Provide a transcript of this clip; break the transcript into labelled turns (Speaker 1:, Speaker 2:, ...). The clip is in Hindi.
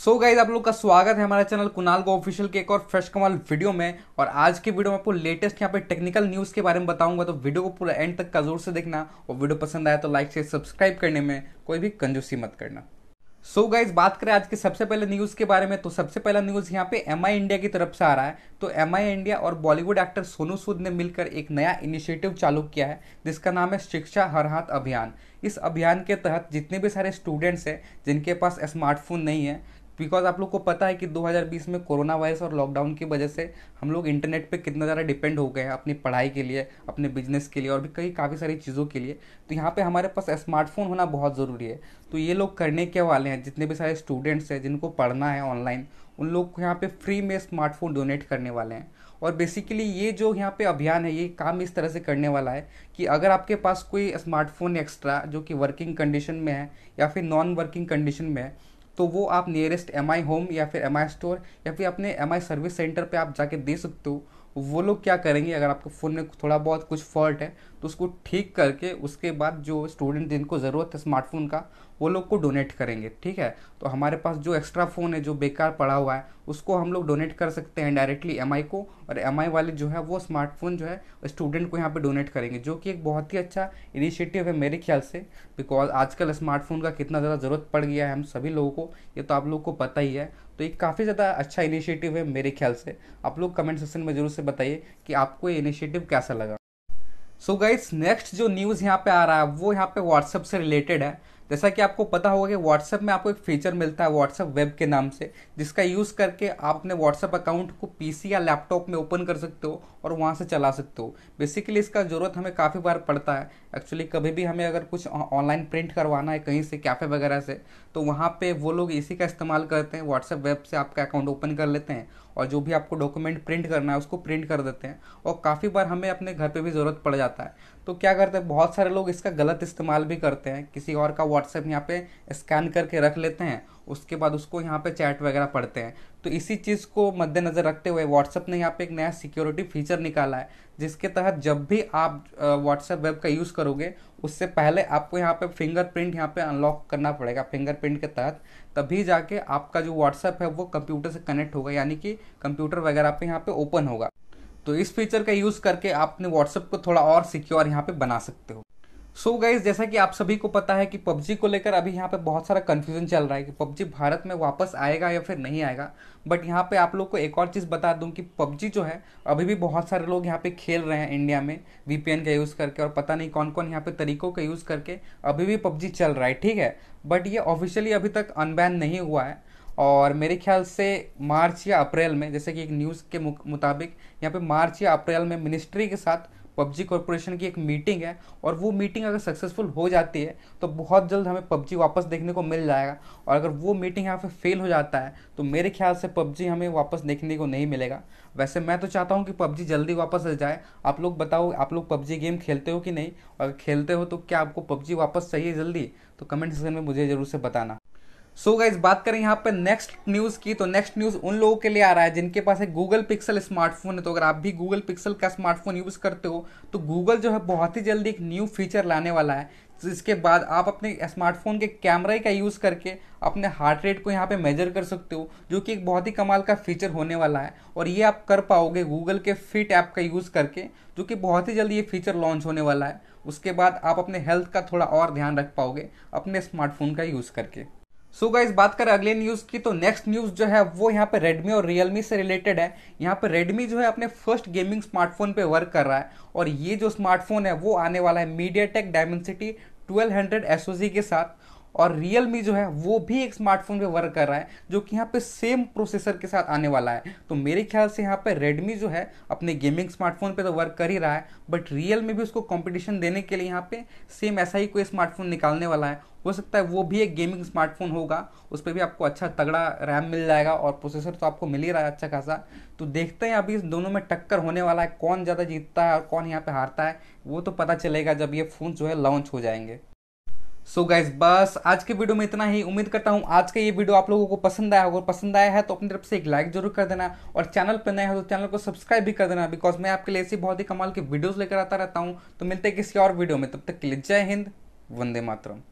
Speaker 1: सो so गाइज आप लोग का स्वागत है हमारे चैनल कुनाल गो ऑफिशियल के एक और फ्रेश कमाल वीडियो में और आज के वीडियो में आपको लेटेस्ट यहाँ पे टेक्निकल न्यूज़ के बारे में बताऊंगा तो वीडियो को पूरा एंड तक का जोर से देखना और वीडियो पसंद आया तो लाइक से सब्सक्राइब करने में कोई भी कंजूसी मत करना सो so गाइज बात करें आज के सबसे पहले न्यूज़ के बारे में तो सबसे पहला न्यूज़ यहाँ पे एम इंडिया की तरफ से आ रहा है तो एम इंडिया और बॉलीवुड एक्टर सोनू सूद ने मिलकर एक नया इनिशिएटिव चालू किया है जिसका नाम है शिक्षा हर हाथ अभियान इस अभियान के तहत जितने भी सारे स्टूडेंट्स हैं जिनके पास स्मार्टफोन नहीं है बिकॉज आप लोग को पता है कि 2020 में कोरोना वायरस और लॉकडाउन की वजह से हम लोग इंटरनेट पे कितना ज़्यादा डिपेंड हो गए हैं अपनी पढ़ाई के लिए अपने बिजनेस के लिए और भी कई काफ़ी सारी चीज़ों के लिए तो यहाँ पे हमारे पास स्मार्टफोन होना बहुत ज़रूरी है तो ये लोग करने के वाले हैं जितने भी सारे स्टूडेंट्स हैं जिनको पढ़ना है ऑनलाइन उन लोग को यहाँ पर फ्री में स्मार्टफोन डोनेट करने वाले हैं और बेसिकली ये जो यहाँ पे अभियान है ये काम इस तरह से करने वाला है कि अगर आपके पास कोई स्मार्टफोन एक्स्ट्रा जो कि वर्किंग कंडीशन में है या फिर नॉन वर्किंग कंडीशन में है तो वो आप नियरेस्ट एम आई होम या फिर एम आई स्टोर या फिर अपने एम आई सर्विस सेंटर पर आप जाके दे सकते हो वो लोग क्या करेंगे अगर आपके फ़ोन में थोड़ा बहुत कुछ फॉल्ट है तो उसको ठीक करके उसके बाद जो स्टूडेंट जिनको ज़रूरत है स्मार्टफोन का वो लोग को डोनेट करेंगे ठीक है तो हमारे पास जो एक्स्ट्रा फ़ोन है जो बेकार पड़ा हुआ है उसको हम लोग डोनेट कर सकते हैं डायरेक्टली एम को और एम वाले जो है वो स्मार्टफोन जो है स्टूडेंट को यहाँ पे डोनेट करेंगे जो कि एक बहुत ही अच्छा इनिशिएटिव है मेरे ख्याल से बिकॉज आजकल स्मार्टफोन का कितना ज़्यादा ज़रूरत पड़ गया है हम सभी लोगों को ये तो आप लोग को पता ही है तो एक काफ़ी ज़्यादा अच्छा इनिशिएटिव है मेरे ख्याल से आप लोग कमेंट सेक्शन में ज़रूर से बताइए कि आपको ये इनिशिएटिव कैसा लगा सो गाइस नेक्स्ट जो न्यूज़ यहाँ पे आ रहा है वो यहाँ पे व्हाट्सएप से रिलेटेड है जैसा कि आपको पता होगा कि व्हाट्सएप में आपको एक फीचर मिलता है व्हाट्सएप वेब के नाम से जिसका यूज़ करके आप अपने व्हाट्सएप अकाउंट को पीसी या लैपटॉप में ओपन कर सकते हो और वहाँ से चला सकते हो बेसिकली इसका ज़रूरत हमें काफ़ी बार पड़ता है एक्चुअली कभी भी हमें अगर कुछ ऑनलाइन प्रिंट करवाना है कहीं से कैफ़े वगैरह से तो वहाँ पर वो लोग इसी का इस्तेमाल करते हैं व्हाट्सएप वेब से आपका अकाउंट ओपन कर लेते हैं और जो भी आपको डॉक्यूमेंट प्रिंट करना है उसको प्रिंट कर देते हैं और काफ़ी बार हमें अपने घर पर भी ज़रूरत पड़ जाता है तो क्या करते हैं बहुत सारे लोग इसका गलत इस्तेमाल भी करते हैं किसी और का व्हाट्सएप यहाँ पे स्कैन करके रख लेते हैं उसके बाद उसको यहाँ पे चैट वगैरह पढ़ते हैं तो इसी चीज़ को मद्देनज़र रखते हुए व्हाट्सएप ने यहाँ पे एक नया सिक्योरिटी फीचर निकाला है जिसके तहत जब भी आप व्हाट्सएप वेब का यूज़ करोगे उससे पहले आपको यहाँ पे फिंगरप्रिंट यहाँ पे अनलॉक करना पड़ेगा फिंगरप्रिंट के तहत तभी जाके आपका जो व्हाट्सएप है वो कंप्यूटर से कनेक्ट होगा यानी कि कंप्यूटर वगैरह पे यहाँ पे ओपन होगा तो इस फीचर का यूज़ करके अपने व्हाट्सएप को थोड़ा और सिक्योर यहाँ पे बना सकते हो सो so गाइज जैसा कि आप सभी को पता है कि पबजी को लेकर अभी यहाँ पे बहुत सारा कन्फ्यूजन चल रहा है कि पबजी भारत में वापस आएगा या फिर नहीं आएगा बट यहाँ पे आप लोग को एक और चीज़ बता दूँ कि पबजी जो है अभी भी बहुत सारे लोग यहाँ पे खेल रहे हैं इंडिया में वीपीएन का यूज़ करके और पता नहीं कौन कौन यहाँ पे तरीकों का यूज़ करके अभी भी पबजी चल रहा है ठीक है बट ये ऑफिशियली अभी तक अनबैन नहीं हुआ है और मेरे ख्याल से मार्च या अप्रैल में जैसे कि एक न्यूज़ के मुताबिक यहाँ पे मार्च या अप्रैल में मिनिस्ट्री के साथ पबजी कॉरपोरेशन की एक मीटिंग है और वो मीटिंग अगर सक्सेसफुल हो जाती है तो बहुत जल्द हमें पबजी वापस देखने को मिल जाएगा और अगर वो मीटिंग यहाँ पे फेल हो जाता है तो मेरे ख्याल से पबजी हमें वापस देखने को नहीं मिलेगा वैसे मैं तो चाहता हूँ कि पबजी जल्दी वापस आ जाए आप लोग बताओ आप लोग पबजी गेम खेलते हो कि नहीं और खेलते हो तो क्या आपको पबजी वापस चाहिए जल्दी तो कमेंट सेक्शन में मुझे ज़रूर से बताना सो so गाइज बात करें यहाँ पे नेक्स्ट न्यूज़ की तो नेक्स्ट न्यूज़ उन लोगों के लिए आ रहा है जिनके पास है गूगल पिक्सल स्मार्टफोन है तो अगर आप भी गूगल पिक्सल का स्मार्टफोन यूज़ करते हो तो गूगल जो है बहुत ही जल्दी एक न्यू फीचर लाने वाला है जिसके तो बाद आप अपने स्मार्टफोन के कैमरे का यूज़ करके अपने हार्ट रेट को यहाँ पे मेजर कर सकते हो जो कि एक बहुत ही कमाल का फीचर होने वाला है और ये आप कर पाओगे गूगल के फिट ऐप का यूज़ करके जो कि बहुत ही जल्दी ये फीचर लॉन्च होने वाला है उसके बाद आप अपने हेल्थ का थोड़ा और ध्यान रख पाओगे अपने स्मार्टफोन का यूज़ करके सो so गाइज बात करें अगले न्यूज़ की तो नेक्स्ट न्यूज़ जो है वो यहाँ पे रेडमी और रियलमी से रिलेटेड है यहाँ पे रेडमी जो है अपने फर्स्ट गेमिंग स्मार्टफोन पे वर्क कर रहा है और ये जो स्मार्टफोन है वो आने वाला है MediaTek Dimensity twelve hundred के साथ और रियल मी जो है वो भी एक स्मार्टफोन पे वर्क कर रहा है जो कि यहाँ पे सेम प्रोसेसर के साथ आने वाला है तो मेरे ख्याल से यहाँ पे रेडमी जो है अपने गेमिंग स्मार्टफोन पे तो वर्क कर ही रहा है बट रियल मी भी उसको कंपटीशन देने के लिए यहाँ पे सेम ऐसा ही कोई स्मार्टफोन निकालने वाला है हो सकता है वो भी एक गेमिंग स्मार्टफोन होगा उस पर भी आपको अच्छा तगड़ा रैम मिल जाएगा और प्रोसेसर तो आपको मिल ही रहा है अच्छा खासा तो देखते हैं अभी इस दोनों में टक्कर होने वाला है कौन ज़्यादा जीतता है और कौन यहाँ पे हारता है वो तो पता चलेगा जब ये फ़ोन जो है लॉन्च हो जाएंगे सो so गाइज बस आज के वीडियो में इतना ही उम्मीद करता हूँ आज का ये वीडियो आप लोगों को पसंद आया होगा पसंद आया है तो अपनी तरफ से एक लाइक जरूर कर देना और चैनल पर नया है तो चैनल को सब्सक्राइब भी कर देना बिकॉज मैं आपके लिए ऐसी बहुत ही कमाल की वीडियोस लेकर आता रहता हूँ तो मिलते हैं किसी और वीडियो में तब तक के लिए जय हिंद वंदे मातरम